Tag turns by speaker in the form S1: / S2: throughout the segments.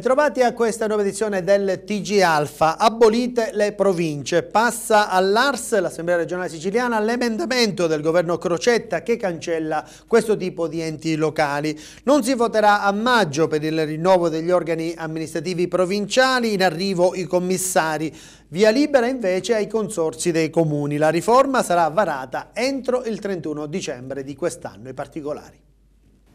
S1: Bentrovati a questa nuova edizione del TG Alfa. Abolite le province. Passa all'ARS, l'Assemblea regionale siciliana, l'emendamento del governo Crocetta che cancella questo tipo di enti locali. Non si voterà a maggio per il rinnovo degli organi amministrativi provinciali, in arrivo i commissari. Via libera invece ai consorsi dei comuni. La riforma sarà varata entro il 31 dicembre di quest'anno. I particolari.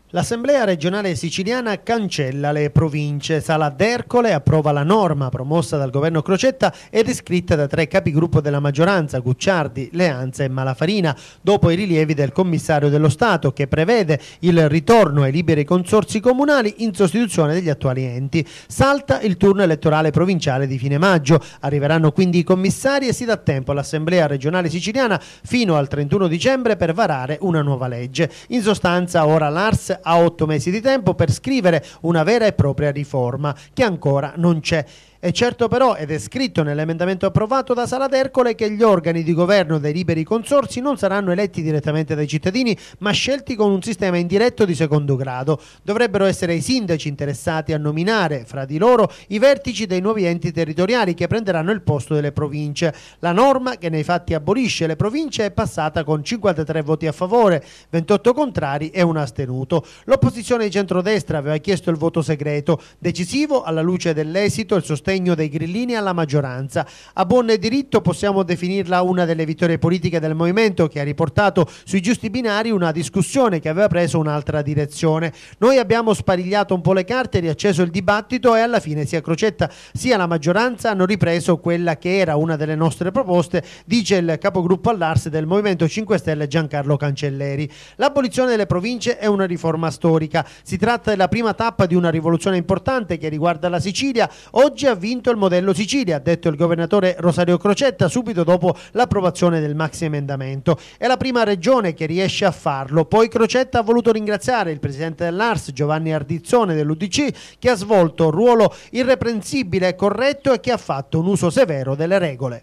S1: L'Assemblea regionale siciliana cancella le province. Sala d'Ercole approva la norma promossa dal governo Crocetta ed iscritta da tre capigruppo della maggioranza, Gucciardi, Leanza e Malafarina, dopo i rilievi del commissario dello Stato che prevede il ritorno ai liberi consorsi comunali in sostituzione degli attuali enti. Salta il turno elettorale provinciale di fine maggio. Arriveranno quindi i commissari e si dà tempo all'Assemblea regionale siciliana fino al 31 dicembre per varare una nuova legge. In sostanza ora l'Ars a otto mesi di tempo per scrivere una vera e propria riforma che ancora non c'è. È certo però, ed è scritto nell'emendamento approvato da Sala d'Ercole, che gli organi di governo dei liberi consorsi non saranno eletti direttamente dai cittadini, ma scelti con un sistema indiretto di secondo grado. Dovrebbero essere i sindaci interessati a nominare fra di loro i vertici dei nuovi enti territoriali che prenderanno il posto delle province. La norma, che nei fatti abolisce le province, è passata con 53 voti a favore, 28 contrari e un astenuto. L'opposizione di centrodestra aveva chiesto il voto segreto, decisivo alla luce dell'esito e il sostegno l'impegno dei grillini alla maggioranza. A buon diritto possiamo definirla una delle vittorie politiche del movimento che ha riportato sui giusti binari una discussione che aveva preso un'altra direzione. Noi abbiamo sparigliato un po' le carte, riacceso il dibattito e alla fine sia Crocetta sia la maggioranza hanno ripreso quella che era una delle nostre proposte, dice il capogruppo all'Ars del Movimento 5 Stelle Giancarlo Cancelleri. L'abolizione delle province è una riforma storica. Si tratta della prima tappa di una rivoluzione importante che riguarda la Sicilia. Oggi a vinto il modello Sicilia, ha detto il governatore Rosario Crocetta subito dopo l'approvazione del maxi maxiemendamento. È la prima regione che riesce a farlo. Poi Crocetta ha voluto ringraziare il presidente dell'ARS Giovanni Ardizzone dell'UDC che ha svolto un ruolo irreprensibile e corretto e che ha fatto un uso severo delle regole.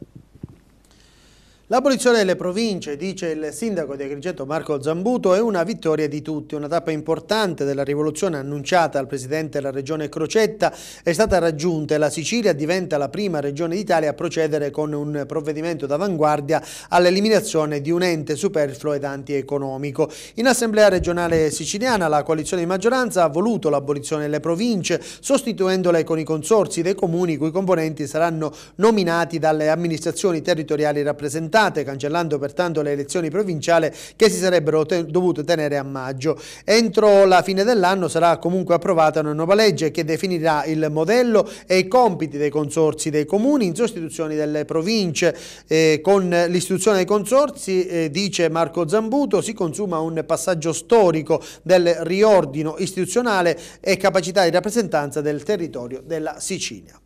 S1: L'abolizione delle province, dice il sindaco di Agrigento Marco Zambuto, è una vittoria di tutti. Una tappa importante della rivoluzione annunciata al presidente della regione Crocetta è stata raggiunta e la Sicilia diventa la prima regione d'Italia a procedere con un provvedimento d'avanguardia all'eliminazione di un ente superfluo ed antieconomico. In assemblea regionale siciliana la coalizione di maggioranza ha voluto l'abolizione delle province, sostituendole con i consorsi dei comuni cui i componenti saranno nominati dalle amministrazioni territoriali rappresentate estate, cancellando pertanto le elezioni provinciali che si sarebbero te dovute tenere a maggio. Entro la fine dell'anno sarà comunque approvata una nuova legge che definirà il modello e i compiti dei consorsi dei comuni in sostituzione delle province. Eh, con l'istituzione dei consorsi, eh, dice Marco Zambuto, si consuma un passaggio storico del riordino istituzionale e capacità di rappresentanza del territorio della Sicilia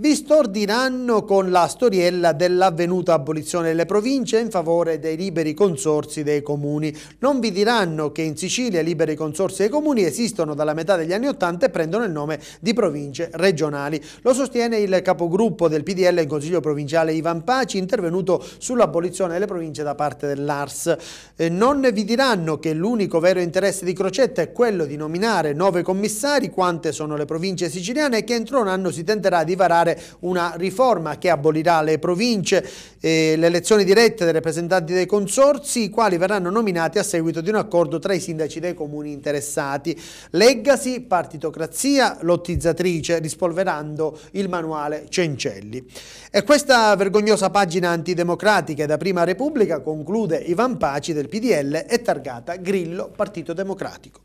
S1: vi stordiranno con la storiella dell'avvenuta abolizione delle province in favore dei liberi consorsi dei comuni. Non vi diranno che in Sicilia i liberi consorsi dei comuni esistono dalla metà degli anni Ottanta e prendono il nome di province regionali. Lo sostiene il capogruppo del PDL in Consiglio Provinciale Ivan Paci, intervenuto sull'abolizione delle province da parte dell'ARS. Eh, non vi diranno che l'unico vero interesse di Crocetta è quello di nominare nove commissari, quante sono le province siciliane e che entro un anno si tenterà di varare approvare una riforma che abolirà le province, eh, le elezioni dirette dei rappresentanti dei consorsi, i quali verranno nominati a seguito di un accordo tra i sindaci dei comuni interessati. Legacy, partitocrazia, lottizzatrice, rispolverando il manuale Cencelli. E questa vergognosa pagina antidemocratica da Prima Repubblica conclude Ivan Paci del PDL e targata Grillo Partito Democratico.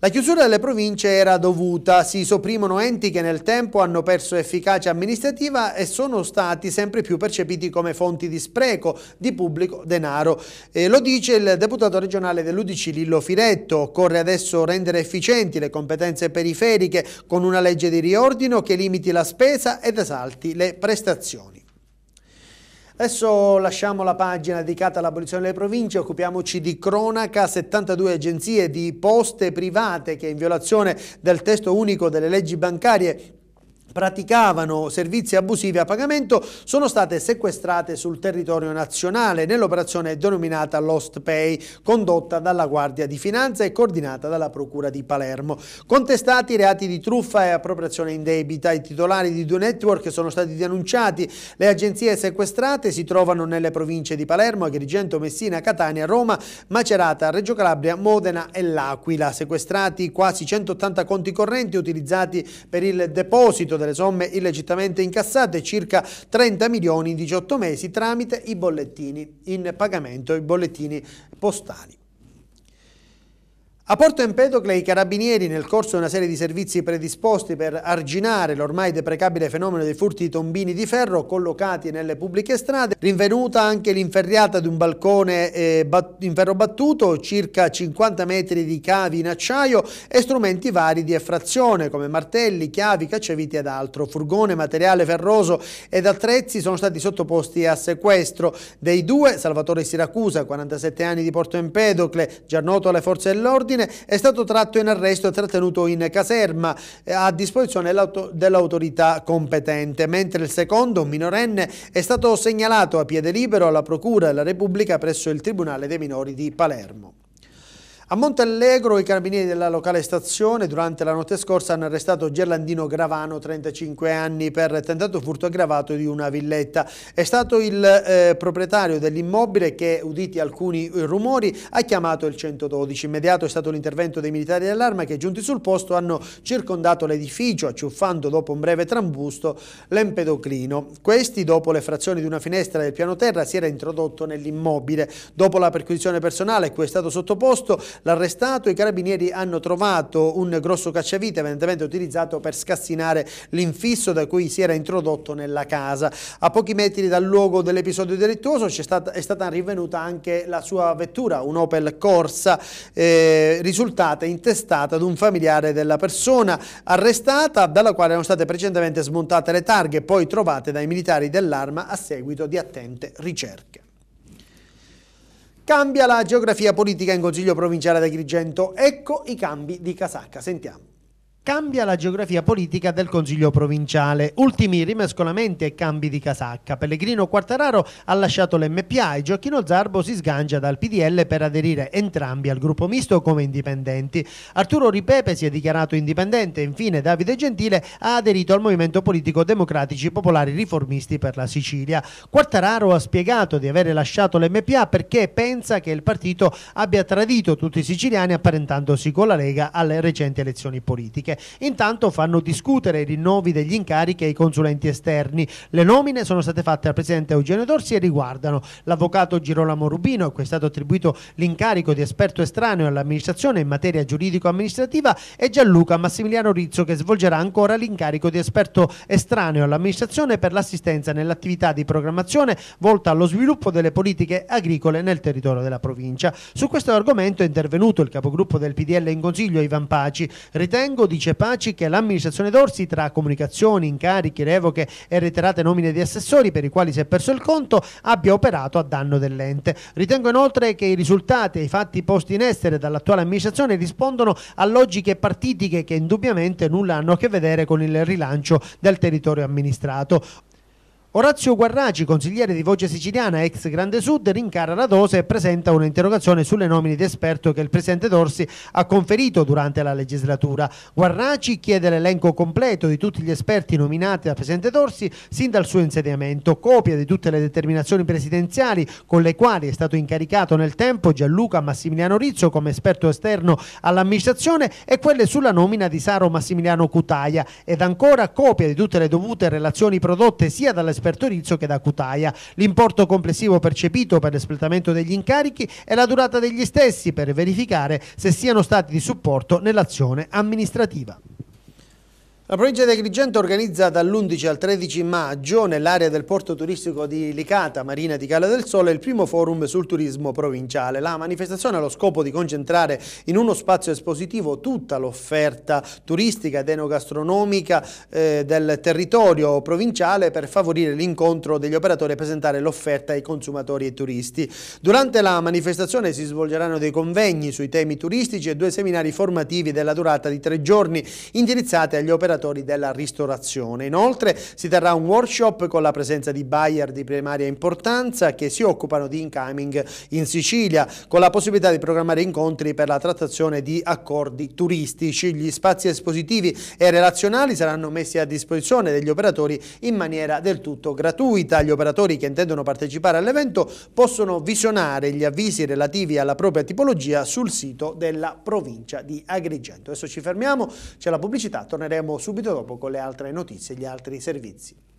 S1: La chiusura delle province era dovuta, si sopprimono enti che nel tempo hanno perso efficacia amministrativa e sono stati sempre più percepiti come fonti di spreco di pubblico denaro. Eh, lo dice il deputato regionale dell'Udici Lillo Firetto, occorre adesso rendere efficienti le competenze periferiche con una legge di riordino che limiti la spesa ed esalti le prestazioni. Adesso lasciamo la pagina dedicata all'abolizione delle province, occupiamoci di cronaca, 72 agenzie di poste private che in violazione del testo unico delle leggi bancarie praticavano servizi abusivi a pagamento sono state sequestrate sul territorio nazionale nell'operazione denominata Lost Pay, condotta dalla Guardia di Finanza e coordinata dalla Procura di Palermo. Contestati i reati di truffa e appropriazione in debita, i titolari di due network sono stati denunciati, le agenzie sequestrate si trovano nelle province di Palermo, Agrigento, Messina, Catania, Roma, Macerata, Reggio Calabria, Modena e L'Aquila. Sequestrati quasi 180 conti correnti utilizzati per il deposito del delle somme illegittimamente incassate, circa 30 milioni in 18 mesi tramite i bollettini in pagamento, i bollettini postali. A Porto Empedocle i carabinieri nel corso di una serie di servizi predisposti per arginare l'ormai deprecabile fenomeno dei furti di tombini di ferro collocati nelle pubbliche strade, rinvenuta anche l'inferriata di un balcone eh, in ferro battuto, circa 50 metri di cavi in acciaio e strumenti vari di effrazione come martelli, chiavi, cacciaviti ed altro. Furgone, materiale ferroso ed attrezzi sono stati sottoposti a sequestro. Dei due, Salvatore Siracusa, 47 anni di Porto Empedocle, già noto alle forze dell'ordine, Infine è stato tratto in arresto e trattenuto in caserma eh, a disposizione dell'autorità competente, mentre il secondo, un minorenne, è stato segnalato a piede libero alla Procura della Repubblica presso il Tribunale dei Minori di Palermo. A Montallegro i carabinieri della locale stazione durante la notte scorsa hanno arrestato Gerlandino Gravano, 35 anni, per tentato furto aggravato di una villetta. È stato il eh, proprietario dell'immobile che, uditi alcuni rumori, ha chiamato il 112. Immediato è stato l'intervento dei militari dell'arma che, giunti sul posto, hanno circondato l'edificio, acciuffando dopo un breve trambusto l'empedoclino. Questi, dopo le frazioni di una finestra del piano terra, si era introdotto nell'immobile. Dopo la perquisizione personale a cui è stato sottoposto, l'arrestato. I carabinieri hanno trovato un grosso cacciavite evidentemente utilizzato per scassinare l'infisso da cui si era introdotto nella casa. A pochi metri dal luogo dell'episodio delittuoso è stata, è stata rinvenuta anche la sua vettura, un Opel Corsa, eh, risultata intestata ad un familiare della persona arrestata, dalla quale erano state precedentemente smontate le targhe poi trovate dai militari dell'arma a seguito di attente ricerche. Cambia la geografia politica in Consiglio Provinciale ad Agrigento. Ecco i cambi di casacca. Sentiamo cambia la geografia politica del Consiglio provinciale. Ultimi rimescolamenti e cambi di casacca. Pellegrino Quartararo ha lasciato l'MPA e Gioacchino Zarbo si sgancia dal PDL per aderire entrambi al gruppo misto come indipendenti. Arturo Ripepe si è dichiarato indipendente e infine Davide Gentile ha aderito al Movimento Politico Democratici Popolari Riformisti per la Sicilia. Quartararo ha spiegato di avere lasciato l'MPA perché pensa che il partito abbia tradito tutti i siciliani apparentandosi con la Lega alle recenti elezioni politiche. Intanto fanno discutere i rinnovi degli incarichi ai consulenti esterni. Le nomine sono state fatte al presidente Eugenio Dorsi e riguardano l'avvocato Girolamo Rubino, a cui è stato attribuito l'incarico di esperto estraneo all'amministrazione in materia giuridico-amministrativa, e Gianluca Massimiliano Rizzo, che svolgerà ancora l'incarico di esperto estraneo all'amministrazione per l'assistenza nell'attività di programmazione volta allo sviluppo delle politiche agricole nel territorio della provincia. Su questo argomento è intervenuto il capogruppo del PDL in Consiglio Ivan Paci. Ritengo, dice Dice Paci che l'amministrazione d'Orsi tra comunicazioni, incarichi, revoche e reiterate nomine di assessori per i quali si è perso il conto abbia operato a danno dell'ente. Ritengo inoltre che i risultati e i fatti posti in essere dall'attuale amministrazione rispondono a logiche partitiche che indubbiamente nulla hanno a che vedere con il rilancio del territorio amministrato. Orazio Guarraci, consigliere di Voce Siciliana, ex Grande Sud, rincara la dose e presenta un'interrogazione sulle nomine di esperto che il presidente Dorsi ha conferito durante la legislatura. Guarraci chiede l'elenco completo di tutti gli esperti nominati dal presidente Dorsi sin dal suo insediamento, copia di tutte le determinazioni presidenziali con le quali è stato incaricato nel tempo Gianluca Massimiliano Rizzo come esperto esterno all'amministrazione e quelle sulla nomina di Saro Massimiliano Cutaia ed ancora copia di tutte le dovute relazioni prodotte sia dall'esperto per Torizio che da Cutaia. L'importo complessivo percepito per l'espletamento degli incarichi e la durata degli stessi per verificare se siano stati di supporto nell'azione amministrativa. La provincia di Agrigento organizza dall'11 al 13 maggio nell'area del porto turistico di Licata, Marina di Cala del Sole, il primo forum sul turismo provinciale. La manifestazione ha lo scopo di concentrare in uno spazio espositivo tutta l'offerta turistica ed enogastronomica eh, del territorio provinciale per favorire l'incontro degli operatori e presentare l'offerta ai consumatori e turisti. Durante la manifestazione si svolgeranno dei convegni sui temi turistici e due seminari formativi della durata di tre giorni indirizzati agli operatori operatori della ristorazione. Inoltre si terrà un workshop con la presenza di buyer di primaria importanza che si occupano di incoming in Sicilia, con la possibilità di programmare incontri per la trattazione di accordi turistici. Gli spazi espositivi e relazionali saranno messi a disposizione degli operatori in maniera del tutto gratuita. Gli operatori che intendono partecipare all'evento possono visionare gli avvisi relativi alla propria tipologia sul sito della provincia di Agrigento. Adesso ci fermiamo, c'è la pubblicità, torneremo su subito dopo con le altre notizie e gli altri servizi.